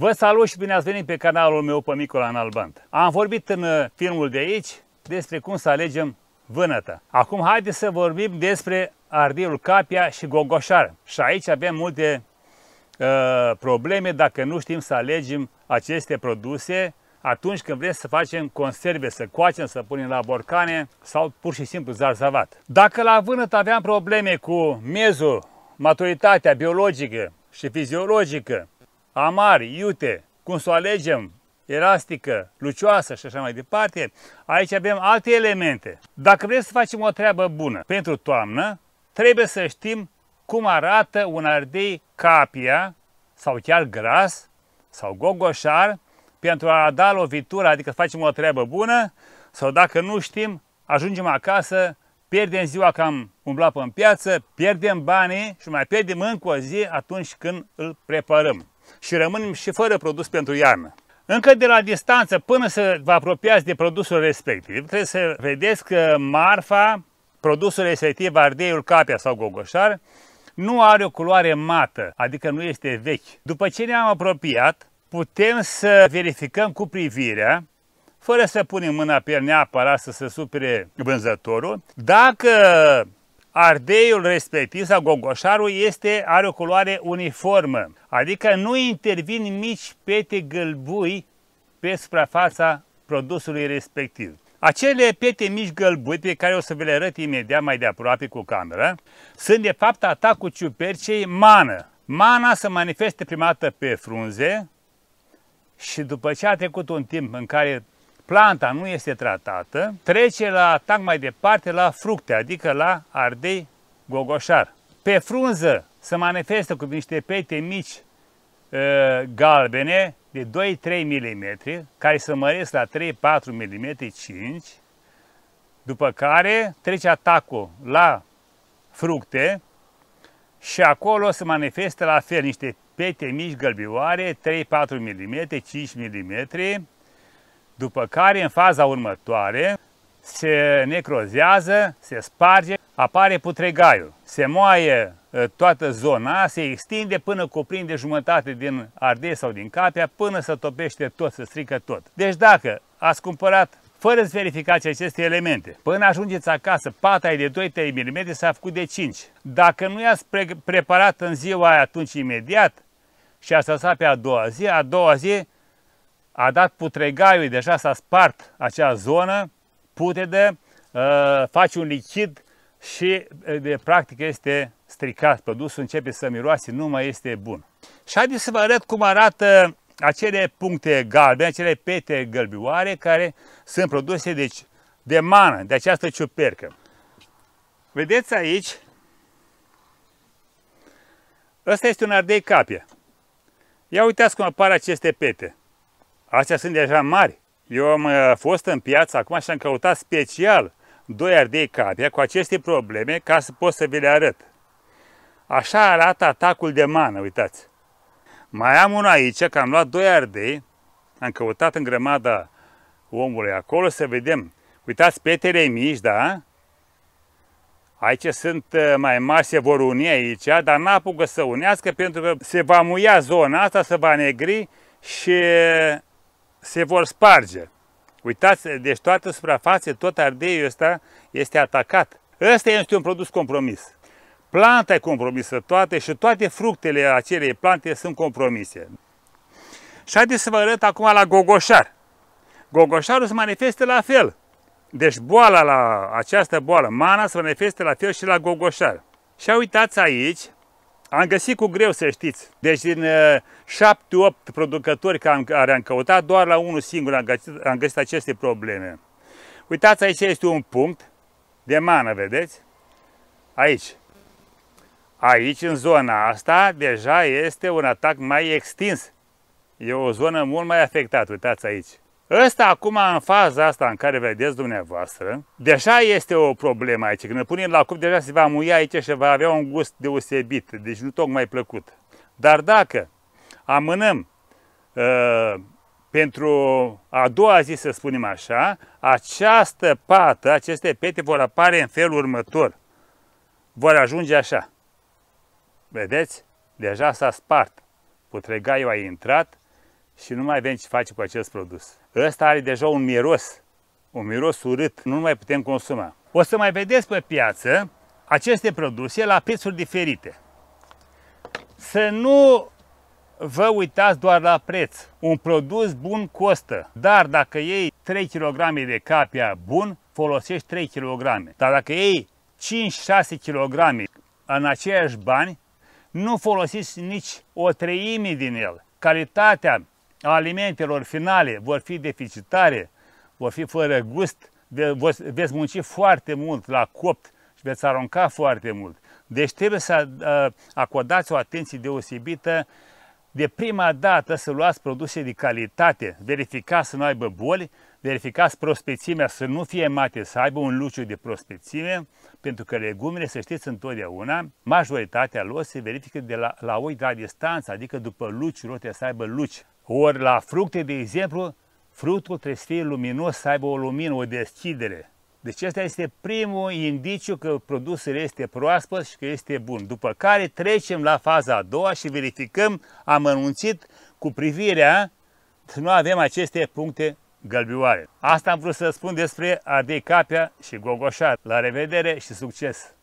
Vă salut și bine ați venit pe canalul meu pe Micul Analbant. Am vorbit în uh, filmul de aici despre cum să alegem vânătă. Acum haideți să vorbim despre ardeiul capia și gogoșar. Și aici avem multe uh, probleme dacă nu știm să alegem aceste produse atunci când vrem să facem conserve, să coacem, să punem la borcane sau pur și simplu zarzavat. Dacă la vânătă aveam probleme cu mezul, maturitatea biologică și fiziologică, amari, iute, cum să o alegem, elastică, lucioasă și așa mai departe, aici avem alte elemente. Dacă vrem să facem o treabă bună pentru toamnă, trebuie să știm cum arată un ardei capia sau chiar gras sau gogoșar pentru a da lovitura, adică să facem o treabă bună sau dacă nu știm, ajungem acasă, pierdem ziua că am umblat pe în piață, pierdem banii și mai pierdem încă o zi atunci când îl preparăm și rămânem și fără produs pentru iarnă. Încă de la distanță, până să vă apropiați de produsul respectiv, trebuie să vedeți că marfa, produsul respectiv, ardeiul capia sau gogoșar, nu are o culoare mată, adică nu este vechi. După ce ne-am apropiat, putem să verificăm cu privirea, fără să punem mâna pe el neapărat să se supere vânzătorul, dacă Ardeiul respectiv sau gogoșarul este, are o culoare uniformă, adică nu intervin mici pete gălbui pe suprafața produsului respectiv. Acele pete mici gălbui pe care o să vă le arăt imediat mai de aproape cu camera sunt de fapt atacul ciupercei mană. Mana se manifestă prima dată pe frunze și după ce a trecut un timp în care planta nu este tratată, trece la atac mai departe la fructe, adică la ardei gogoșar. Pe frunză se manifestă cu niște pete mici ă, galbene de 2-3 mm, care se măresc la 3-4 mm, 5 după care trece atacul la fructe și acolo se manifestă la fel niște pete mici galbioare, 3-4 mm, 5 mm, după care în faza următoare se necrozează, se sparge, apare putregaiul, se moaie ă, toată zona, se extinde până cuprinde jumătate din ardei sau din capea, până să topește tot, să strică tot. Deci dacă ați cumpărat fără să verificați aceste elemente. Până ajungeți acasă, pata e de 2-3 mm, s-a făcut de 5. Dacă nu i-ați pre preparat în ziua aia atunci imediat și ați lăsat pe a doua zi, a doua zi a dat putregaiul, deja s-a spart acea zonă putredă, uh, face un lichid și uh, de practic este stricat, produsul începe să miroase, nu mai este bun. Și haideți să vă arăt cum arată acele puncte galbene, acele pete gălbioare care sunt produse deci, de mană, de această ciupercă. Vedeți aici, ăsta este un ardei capie. Ia uitați cum apar aceste pete. Astea sunt deja mari. Eu am uh, fost în piață acum și am căutat special doi ardei capia cu aceste probleme ca să pot să vi le arăt. Așa arată atacul de mană, uitați. Mai am unul aici, că am luat doi ardei, am căutat în grămada omului acolo să vedem. Uitați petele mici, da? Aici sunt uh, mai mari, se vor uni aici, dar n-apucă să unească pentru că se va muia zona asta, se va negri și se vor sparge. Uitați, deci toată suprafața, tot ardeiul ăsta este atacat. Ăsta este un produs compromis. Planta e compromisă toate și toate fructele acelei plante sunt compromise. Și haideți să vă arăt acum la gogoșar. Gogoșarul se manifestă la fel. Deci boala, la această boală, mana, se manifestă la fel și la gogoșar. Și uitați aici, am găsit cu greu, să știți. Deci din 7-8 uh, producători care am căutat, doar la unul singur am găsit, am găsit aceste probleme. Uitați, aici este un punct de mană, vedeți? Aici. Aici, în zona asta, deja este un atac mai extins. E o zonă mult mai afectată, uitați aici. Ăsta acum, în faza asta în care vedeți dumneavoastră, deja este o problemă aici. Când îl punem la cup, deja se va muia aici și va avea un gust deosebit, deci nu tocmai plăcut. Dar dacă amânăm uh, pentru a doua zi, să spunem așa, această pată, aceste pete vor apare în felul următor. Vor ajunge așa. Vedeți? Deja s-a spart. Putregaiul a intrat și nu mai avem ce face cu acest produs. Ăsta are deja un miros, un miros urât, nu mai putem consuma. O să mai vedeți pe piață aceste produse la prețuri diferite. Să nu vă uitați doar la preț. Un produs bun costă, dar dacă iei 3 kg de capia bun, folosești 3 kg. Dar dacă iei 5-6 kg în aceiași bani, nu folosiți nici o treime din el. Calitatea alimentelor finale vor fi deficitare, vor fi fără gust, veți munci foarte mult la copt și veți arunca foarte mult. Deci trebuie să ă, acordați o atenție deosebită de prima dată să luați produse de calitate, verificați să nu aibă boli, verificați prospețimea să nu fie mate, să aibă un luciu de prospețime, pentru că legumele, să știți întotdeauna, majoritatea lor se verifică de la, la oi de la distanță, adică după luci, rotea să aibă luci, ori la fructe, de exemplu, fructul trebuie să fie luminos, să aibă o lumină, o deschidere. Deci acesta este primul indiciu că produsul este proaspăt și că este bun. După care trecem la faza a doua și verificăm amănunțit cu privirea să nu avem aceste puncte gălbioare. Asta am vrut să spun despre ardei capia și gogoșar. La revedere și succes!